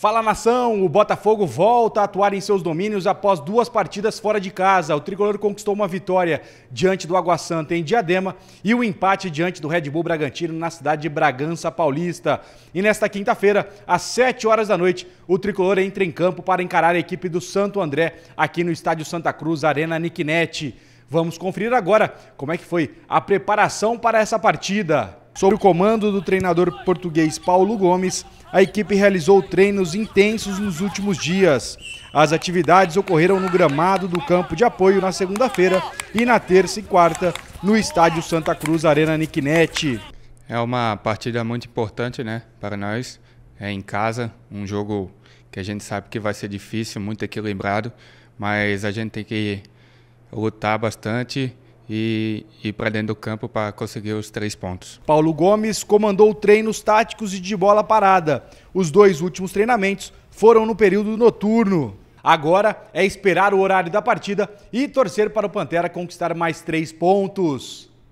Fala nação, o Botafogo volta a atuar em seus domínios após duas partidas fora de casa. O tricolor conquistou uma vitória diante do Água Santa em Diadema e o um empate diante do Red Bull Bragantino na cidade de Bragança Paulista. E nesta quinta-feira, às 7 horas da noite, o tricolor entra em campo para encarar a equipe do Santo André aqui no estádio Santa Cruz, Arena Niquinete. Vamos conferir agora como é que foi a preparação para essa partida. Sob o comando do treinador português Paulo Gomes, a equipe realizou treinos intensos nos últimos dias. As atividades ocorreram no gramado do campo de apoio na segunda-feira e na terça e quarta no estádio Santa Cruz Arena Niquinete. É uma partida muito importante, né, para nós. É em casa, um jogo que a gente sabe que vai ser difícil, muito equilibrado, mas a gente tem que lutar bastante e ir para dentro do campo para conseguir os três pontos. Paulo Gomes comandou treinos táticos e de bola parada. Os dois últimos treinamentos foram no período noturno. Agora é esperar o horário da partida e torcer para o Pantera conquistar mais três pontos.